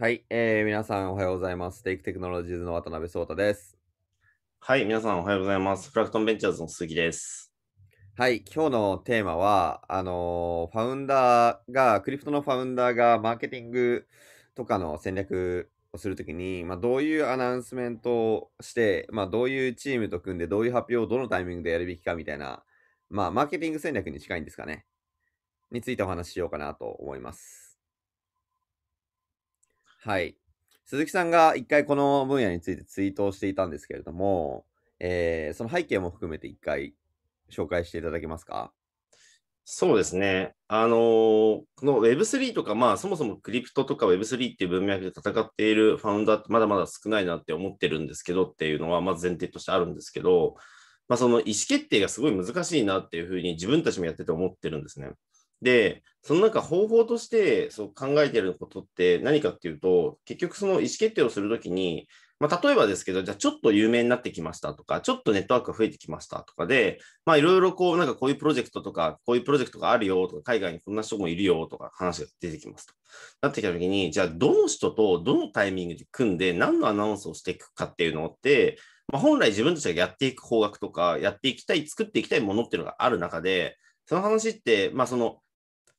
はい、えー、皆さんおはようございます。テイクテクノロジーズの渡辺壮太です。はい、皆さんおはようございます。クラフトンベンチャーズの鈴木です。はい、今日のテーマは、あのー、ファウンダーが、クリプトのファウンダーがマーケティングとかの戦略をするときに、まあ、どういうアナウンスメントをして、まあ、どういうチームと組んで、どういう発表をどのタイミングでやるべきかみたいな、まあ、マーケティング戦略に近いんですかね、についてお話ししようかなと思います。はい。鈴木さんが一回この分野についてツイートをしていたんですけれども、えー、その背景も含めて一回紹介していただけますかそうですね。あのー、この Web3 とか、まあそもそもクリプトとか Web3 っていう文脈で戦っているファウンダーってまだまだ少ないなって思ってるんですけどっていうのは、まず前提としてあるんですけど、まあその意思決定がすごい難しいなっていうふうに自分たちもやってて思ってるんですね。で、そのなんか方法としてそう考えてることって何かっていうと、結局その意思決定をするときに、まあ、例えばですけど、じゃあちょっと有名になってきましたとか、ちょっとネットワークが増えてきましたとかで、まいろいろこう、なんかこういうプロジェクトとか、こういうプロジェクトがあるよとか、海外にこんな人もいるよとか話が出てきますと。なってきたときに、じゃあどの人とどのタイミングで組んで何のアナウンスをしていくかっていうのって、まあ、本来自分たちがやっていく方角とか、やっていきたい、作っていきたいものっていうのがある中で、その話って、まあその、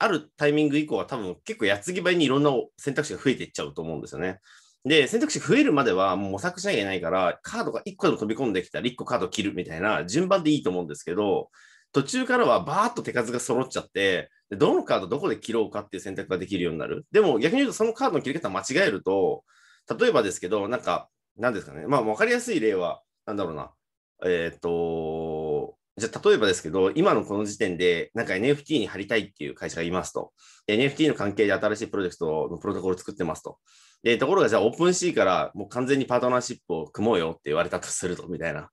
あるタイミング以降は多分結構やつぎばいにいろんな選択肢が増えていっちゃうと思うんですよね。で、選択肢増えるまではもう模索しなきゃいけないから、カードが1個でも飛び込んできたら1個カードを切るみたいな順番でいいと思うんですけど、途中からはバーッと手数が揃っちゃって、どのカードどこで切ろうかっていう選択ができるようになる。でも逆に言うとそのカードの切り方間違えると、例えばですけど、なんか、なんですかね。まあ分かりやすい例は、なんだろうな。えっ、ー、と、じゃ例えばですけど、今のこの時点で、なんか NFT に貼りたいっていう会社がいますと。NFT の関係で新しいプロジェクトのプロトコルを作ってますと。で、ところがじゃあ、オープン C からもう完全にパートナーシップを組もうよって言われたとすると、みたいな。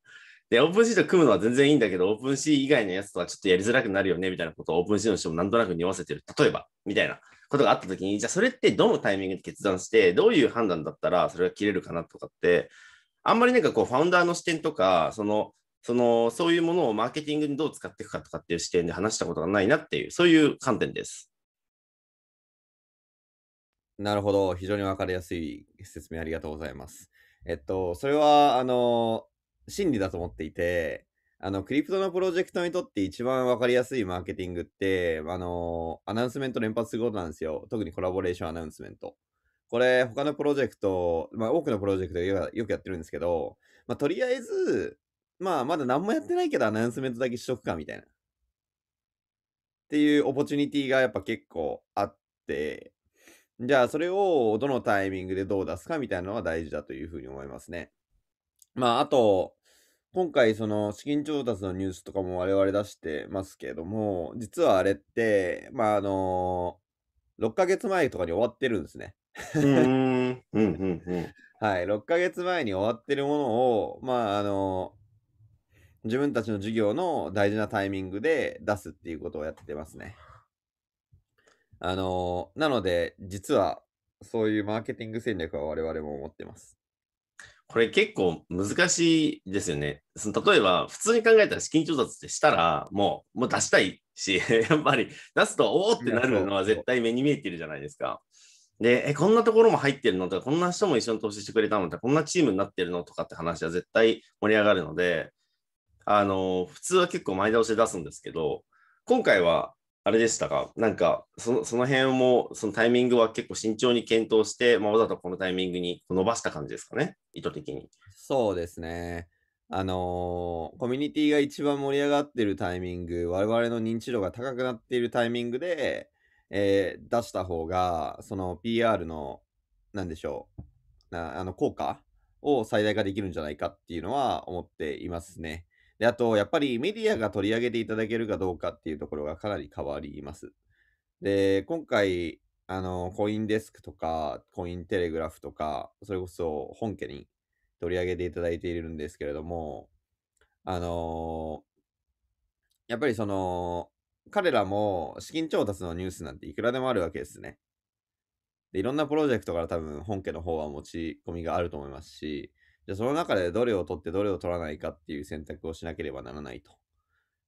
で、オープン C と組むのは全然いいんだけど、オープン C 以外のやつとはちょっとやりづらくなるよね、みたいなことをオープン C の人もなんとなく匂わせてる。例えば、みたいなことがあったときに、じゃあそれってどのタイミングで決断して、どういう判断だったらそれが切れるかなとかって、あんまりなんかこう、ファウンダーの視点とか、そのそのそういうものをマーケティングにどう使っていくかとかっていう視点で話したことがないなっていうそういう観点です。なるほど。非常にわかりやすい説明ありがとうございます。えっと、それは、あの、真理だと思っていて、あの、クリプトのプロジェクトにとって一番わかりやすいマーケティングって、あの、アナウンスメント連発することなんですよ。特にコラボレーションアナウンスメント。これ、他のプロジェクト、まあ、多くのプロジェクトよくやってるんですけど、まあ、とりあえず、まあ、まだ何もやってないけどアナウンスメントだけしとくか、みたいな。っていうオポチュニティがやっぱ結構あって、じゃあそれをどのタイミングでどう出すかみたいなのは大事だというふうに思いますね。まあ、あと、今回その資金調達のニュースとかも我々出してますけれども、実はあれって、まああの6ヶ月前とかに終わってるんですね。はい、6ヶ月前に終わってるものを、まああの自分たちの授業の大事なタイミングで出すっていうことをやってますね。あのー、なので、実はそういうマーケティング戦略は我々も持ってます。これ結構難しいですよね。その例えば、普通に考えたら資金調達ってしたら、もうもう出したいし、やっぱり出すと、おおってなるのは絶対目に見えてるじゃないですか。で、え、こんなところも入ってるのとか、こんな人も一緒に投資してくれたのとか、こんなチームになってるのとかって話は絶対盛り上がるので、あの、普通は結構前倒しで出すんですけど、今回はあれでしたか、なんかそのその辺も、そのタイミングは結構慎重に検討して、まあ、わざとこのタイミングに伸ばした感じですかね、意図的に。そうですね。あのー、コミュニティが一番盛り上がってるタイミング、我々の認知度が高くなっているタイミングで、えー、出した方が、その PR の、なんでしょう、なあの効果を最大化できるんじゃないかっていうのは思っていますね。で、あと、やっぱりメディアが取り上げていただけるかどうかっていうところがかなり変わります。で、今回、あの、コインデスクとか、コインテレグラフとか、それこそ本家に取り上げていただいているんですけれども、あのやっぱりその、彼らも資金調達のニュースなんていくらでもあるわけですね。で、いろんなプロジェクトから多分本家の方は持ち込みがあると思いますし、じゃあその中でどれを取ってどれを取らないかっていう選択をしなければならないと。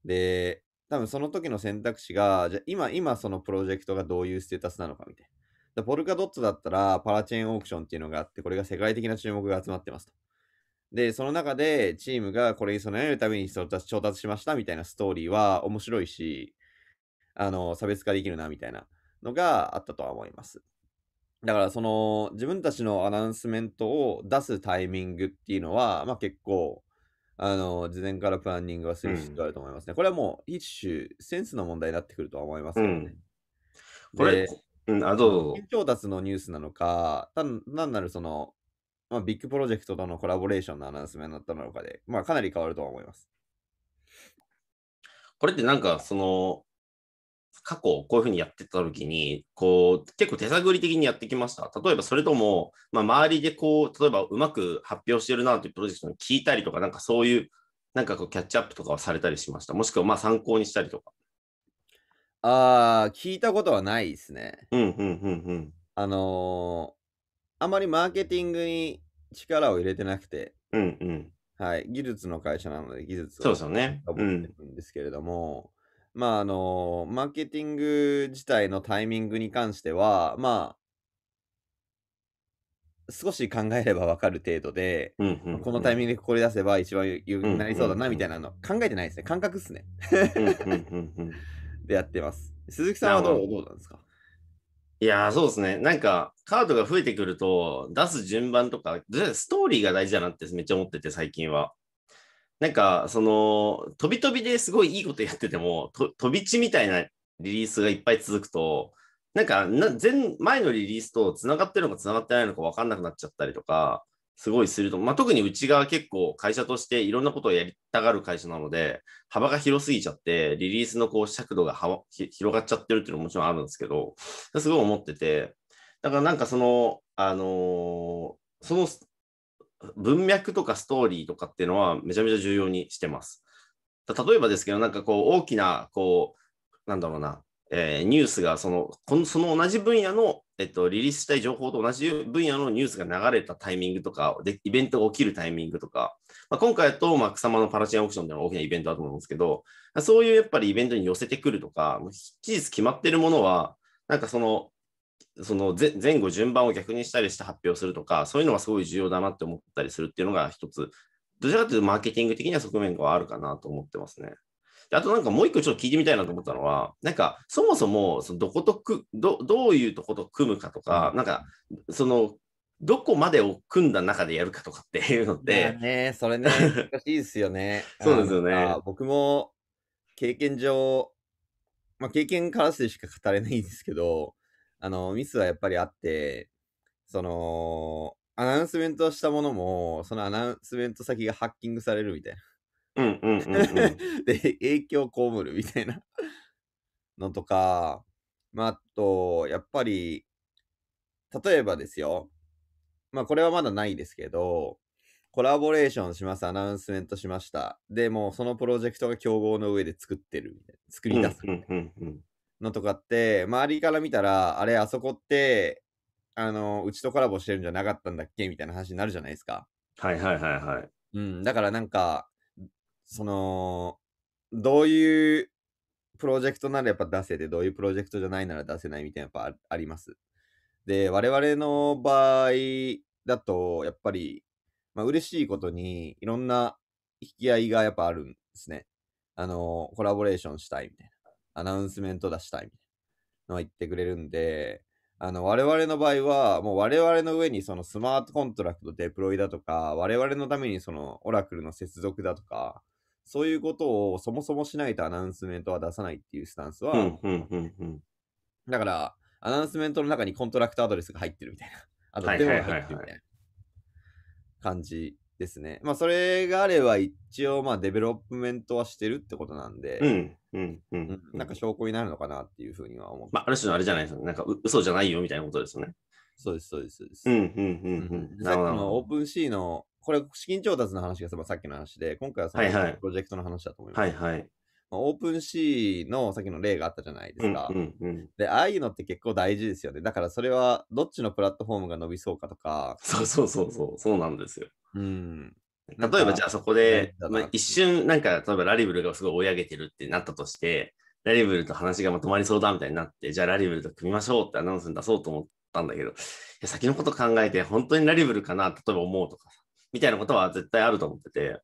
で、多分その時の選択肢が、じゃあ今、今そのプロジェクトがどういうステータスなのかみたいな。ポルカドッツだったらパラチェーンオークションっていうのがあって、これが世界的な注目が集まってますと。で、その中でチームがこれに備えるために調達しましたみたいなストーリーは面白いし、あの、差別化できるなみたいなのがあったとは思います。だからその自分たちのアナウンスメントを出すタイミングっていうのは、まあ、結構あの事前からプランニングはする必要あると思いますね。これはもう一種センスの問題になってくるとは思いますけどね。これ、うん、あどうぞ。調達のニュースなのか、単なるその、まあ、ビッグプロジェクトとのコラボレーションのアナウンスメントだったのかで、まあ、かなり変わるとは思います。これってなんか、その、過去こういうふうにやってた時に、こう、結構手探り的にやってきました。例えばそれとも、まあ、周りでこう、例えばうまく発表してるなというプロジェクトに聞いたりとか、なんかそういう、なんかこう、キャッチアップとかをされたりしました。もしくは、まあ参考にしたりとか。ああ、聞いたことはないですね。うん、うん、うん、うん。あのー、あまりマーケティングに力を入れてなくて、うん、うん。はい、技術の会社なので技術をそうですよね。思るんですけれども、まあ、あの、マーケティング自体のタイミングに関しては、まあ、少し考えればわかる程度で、このタイミングでこれ出せば一番有利になりそうだなみたいなの、考えてないですね。感覚っすね。でやってます。鈴木さんはどうどうなんですかいやそうですね。なんか、カードが増えてくると、出す順番とか、ストーリーが大事だなってめっちゃ思ってて、最近は。なんか、その、飛び飛びですごいいいことやってても、飛び地みたいなリリースがいっぱい続くと、なんかな前、前のリリースとつながってるのかつながってないのか分かんなくなっちゃったりとか、すごいすると、まあ、特にうちが結構会社としていろんなことをやりたがる会社なので、幅が広すぎちゃって、リリースのこう尺度が広がっちゃってるっていうのももちろんあるんですけど、すごい思ってて、だからなんかその、あのー、その文脈とかストーリーとかっていうのはめちゃめちゃ重要にしてます。例えばですけど、なんかこう大きな、こう、なんだろうな、えー、ニュースがその、このその同じ分野の、えっと、リリースしたい情報と同じ分野のニュースが流れたタイミングとか、でイベントが起きるタイミングとか、まあ、今回だと、まあ、草間のパラチンオークションっていうのは大きなイベントだと思うんですけど、そういうやっぱりイベントに寄せてくるとか、期日決まってるものは、なんかその、その前後順番を逆にしたりして発表するとか、そういうのがすごい重要だなって思ったりするっていうのが一つ、どちらかというとマーケティング的には側面があるかなと思ってますね。であとなんかもう一個ちょっと聞いてみたいなと思ったのは、なんかそもそもそのどことくど、どういうとこと組むかとか、なんかそのどこまでを組んだ中でやるかとかっていうのって。ね、それね、難しいですよね。そうですよね。僕も経験上、まあ、経験からしてしか語れないんですけど、あの、ミスはやっぱりあって、その、アナウンスメントしたものも、そのアナウンスメント先がハッキングされるみたいな。うんうんうん、うん、で、影響を被るみたいなのとか、まあ、あと、やっぱり、例えばですよ。まあ、これはまだないですけど、コラボレーションします、アナウンスメントしました。で、もうそのプロジェクトが競合の上で作ってるみたいな、作り出すみたいな。のとかって、周りから見たら、あれ、あそこって、あの、うちとコラボしてるんじゃなかったんだっけみたいな話になるじゃないですか。はいはいはいはい。うん、だからなんか、その、どういうプロジェクトならやっぱ出せて、どういうプロジェクトじゃないなら出せないみたいなやっぱあります。で、我々の場合だと、やっぱり、まあ嬉しいことに、いろんな引き合いがやっぱあるんですね。あの、コラボレーションしたいみたいな。アナウンスメント出したいみたいなのは言ってくれるんで、あの、我々の場合は、もう我々の上にそのスマートコントラクトデプロイだとか、我々のためにそのオラクルの接続だとか、そういうことをそもそもしないとアナウンスメントは出さないっていうスタンスは、だから、アナウンスメントの中にコントラクトアドレスが入ってるみたいな、あとデモが入ってるみたいな感じですね。まあ、それがあれば一応、まあ、デベロップメントはしてるってことなんで、うん、うん、うん。なんか証拠になるのかなっていうふうには思う。まあ、ある種のあれじゃないですか。なんか、嘘じゃないよみたいなことですよね。そうです、そうです、そうです。うん、うん、うん、うん。さっきのオープンシーの、これ、資金調達の話がさっきの話で、今回はそのプロジェクトの話だと思います。はい、はい。オープンシーのさっきの例があったじゃないですか、うんうんうん。で、ああいうのって結構大事ですよね。だからそれはどっちのプラットフォームが伸びそうかとか。そうそうそうそう、そうなんですよ。うん。例えばじゃあそこで、まあ、一瞬なんか例えばラリブルがすごい追い上げてるってなったとして、ラリブルと話がまとまりそうだみたいになって、じゃあラリブルと組みましょうってアナウンスに出そうと思ったんだけど、いや先のこと考えて本当にラリブルかな、例えば思うとか、みたいなことは絶対あると思ってて。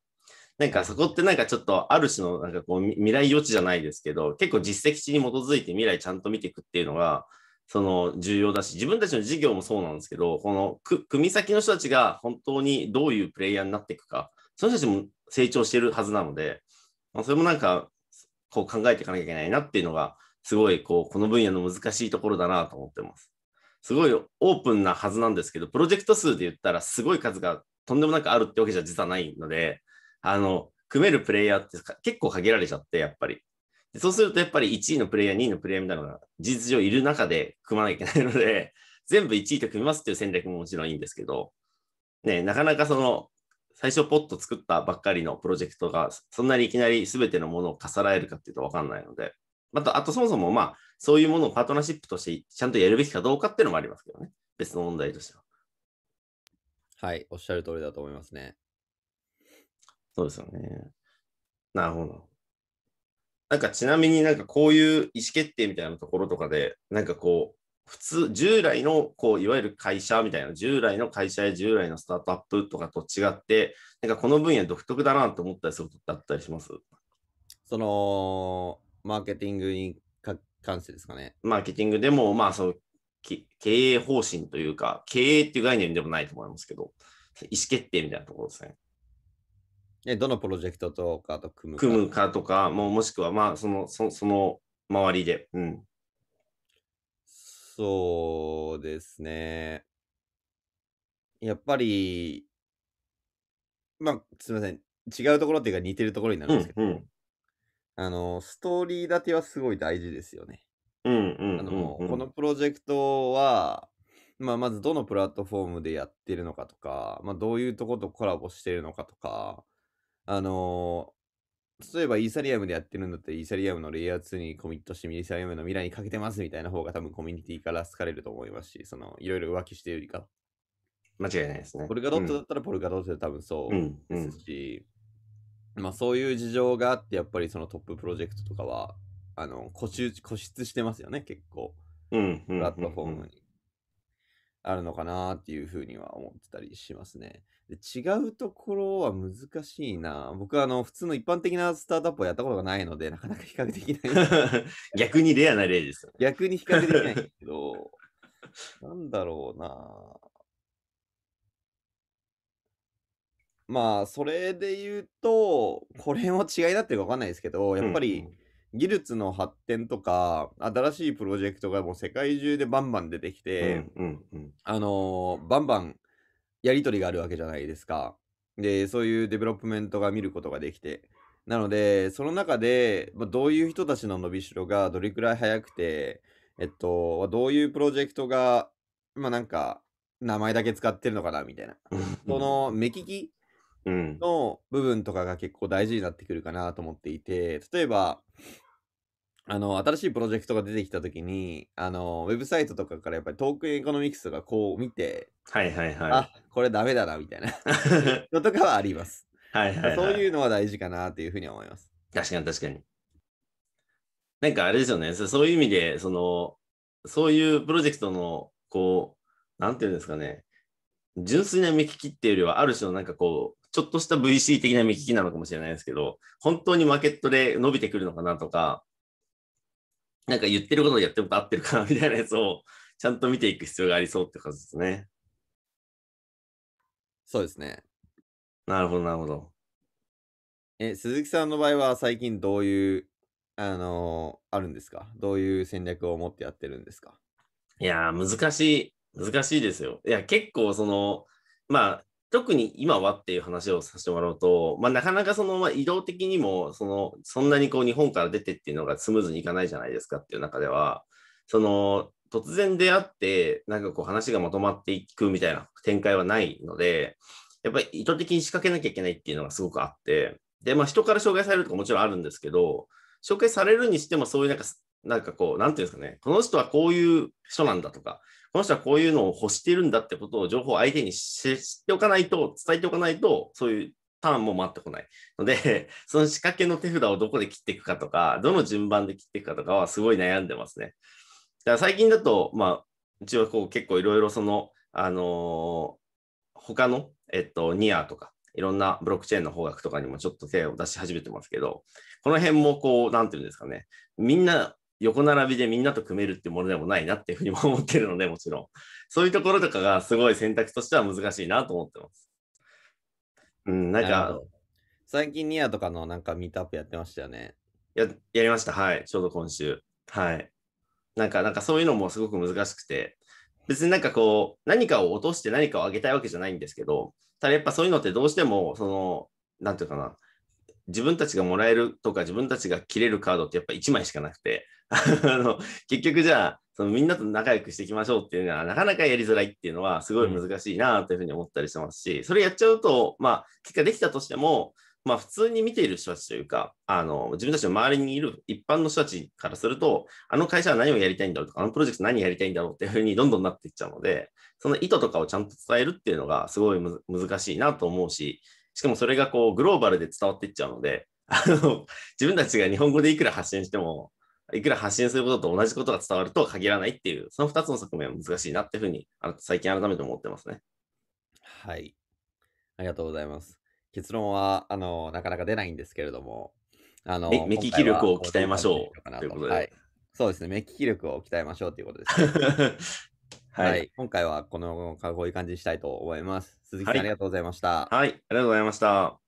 なんかそこってなんかちょっとある種のなんかこう未来予知じゃないですけど、結構実績値に基づいて未来ちゃんと見ていくっていうのが、その重要だし、自分たちの事業もそうなんですけど、このく組先の人たちが本当にどういうプレイヤーになっていくか、その人たちも成長してるはずなので、まあ、それもなんかこう考えていかなきゃいけないなっていうのが、すごいこうこの分野の難しいところだなと思ってます。すごいオープンなはずなんですけど、プロジェクト数で言ったらすごい数がとんでもなくあるってわけじゃ実はないので、あの、組めるプレイヤーって結構限られちゃって、やっぱり。そうすると、やっぱり1位のプレイヤー、2位のプレイヤーみたいなのが事実上いる中で組まなきゃいけないので、全部1位と組みますっていう戦略ももちろんいいんですけど、ね、なかなかその、最初ポッと作ったばっかりのプロジェクトが、そんなにいきなり全てのものを重ねるかっていうと分かんないので、また、あとそもそも、まあ、そういうものをパートナーシップとしてちゃんとやるべきかどうかっていうのもありますけどね。別の問題としては。はい、おっしゃる通りだと思いますね。そうですよね。なるほど。なんかちなみになんかこういう意思決定みたいなところとかで、なんかこう、普通、従来のこういわゆる会社みたいな、従来の会社や従来のスタートアップとかと違って、なんかこの分野独特だなと思ったりすることだったりしますその、マーケティングに関してですかね。マーケティングでも、まあそう、経営方針というか、経営っていう概念でもないと思いますけど、意思決定みたいなところですね。え、どのプロジェクトとかと組むか。組むかとか、もうもしくは、まあ、その、そその周りで。うん。そうですね。やっぱり、まあ、すみません。違うところっていうか似てるところになるんですけど、うん。あの、ストーリー立てはすごい大事ですよね。うん、あの、このプロジェクトは、まあ、まずどのプラットフォームでやってるのかとか、まあ、どういうとことコラボしてるのかとか、あのー例えばイーサリアムでやってるんだったらイーサリアムのレイヤー2にコミットしてイーサリアムの未来にかけてますみたいな方が多分コミュニティから好かれると思いますし、そのいろいろ浮気してるよりか。間違いないですね。ポルカドットだったらポルカドットで多分そううでんすし、まあそういう事情があってやっぱりそのトッププロジェクトとかは、あの、固執固執してますよね、結構。うん。うん。プラットフォームに。あるのかなっていうふうには思ってたりしますね。で違うところは難しいな。僕はあの普通の一般的なスタートアップをやったことがないので、なかなか比較できない。逆にレアな例です、逆に比較できないけど、なんだろうな。まあ、それで言うと、これも違いだっていうか分かんないですけど、やっぱり、うん技術の発展とか、新しいプロジェクトがもう世界中でバンバン出てきて、うんうんうん、あのー、バンバンやり取りがあるわけじゃないですか。で、そういうデベロップメントが見ることができて。なので、その中で、まあ、どういう人たちの伸びしろがどれくらい早くて、えっと、どういうプロジェクトが、まあなんか、名前だけ使ってるのかなみたいな。その目利きの部分とかが結構大事になってくるかなと思っていて、例えば、あの、新しいプロジェクトが出てきたときに、あの、ウェブサイトとかからやっぱりトークエコノミクスとかこう見て、はいはいはい。あ、これダメだな、みたいな のとかはあります。はいはい、はい、そういうのは大事かなというふうに思います。確かに確かに。なんかあれですよね、そういう意味で、その、そういうプロジェクトの、こう、なんていうんですかね、純粋な目利きっていうよりは、ある種のなんかこう、ちょっとした VC 的な目利きなのかもしれないですけど、本当にマーケットで伸びてくるのかなとか、なんか言ってることやってること合ってるかなみたいなやつを ちゃんと見ていく必要がありそうって感じですね。そうですね。なるほど、なるほど。え、鈴木さんの場合は最近どういう、あのー、あるんですかどういう戦略を持ってやってるんですかいや難しい、難しいですよ。いや、結構その、まあ、特に今はっていう話をさせてもらうと、まあ、なかなかその、まあ、移動的にもそのそんなにこう日本から出てっていうのがスムーズにいかないじゃないですかっていう中ではその突然出会ってなんかこう話がまとまっていくみたいな展開はないのでやっぱり意図的に仕掛けなきゃいけないっていうのがすごくあってで、まあ、人から紹介されるとかもちろんあるんですけど紹介されるにしてもそういうなんかなんかこう、なんていうんですかね、この人はこういう人なんだとか、この人はこういうのを欲してるんだってことを情報を相手に知っておかないと、伝えておかないと、そういうターンも待ってこない。ので、その仕掛けの手札をどこで切っていくかとか、どの順番で切っていくかとかはすごい悩んでますね。だから最近だと、まあ、うちはこう結構いろいろその、あのー、他の、えっと、ニアとか、いろんなブロックチェーンの方角とかにもちょっと手を出し始めてますけど、この辺もこう、なんていうんですかね、みんな横並びでみんなと組めるってものでもないなっていうふうにも思ってるので、もちろん。そういうところとかがすごい選択としては難しいなと思ってます。うん、なんか。最近ニアとかのなんかミートアップやってましたよね。や、やりました。はい。ちょうど今週。はい。なんか、なんかそういうのもすごく難しくて、別になんかこう、何かを落として何かを上げたいわけじゃないんですけど、ただやっぱそういうのってどうしても、その、なんていうかな、自分たちがもらえるとか自分たちが切れるカードってやっぱ1枚しかなくて あの結局じゃあそのみんなと仲良くしていきましょうっていうのはなかなかやりづらいっていうのはすごい難しいなというふうに思ったりしてますしそれやっちゃうとまあ結果できたとしてもまあ普通に見ている人たちというかあの自分たちの周りにいる一般の人たちからするとあの会社は何をやりたいんだろうとかあのプロジェクト何やりたいんだろうっていうふうにどんどんなっていっちゃうのでその意図とかをちゃんと伝えるっていうのがすごい難しいなと思うししかもそれがこうグローバルで伝わっていっちゃうので、あの、自分たちが日本語でいくら発信しても、いくら発信することと同じことが伝わるとは限らないっていう、その2つの側面は難しいなっていうふうに、最近改めて思ってますね。はい。ありがとうございます。結論は、あの、なかなか出ないんですけれども、あの、目利き力を鍛えましょうということで。はい、そうですね、目利き力を鍛えましょうということです、ね。はい、はい、今回はこのこういう感じにしたいと思います。鈴木さん、はい、ありがとうございました。はい、ありがとうございました。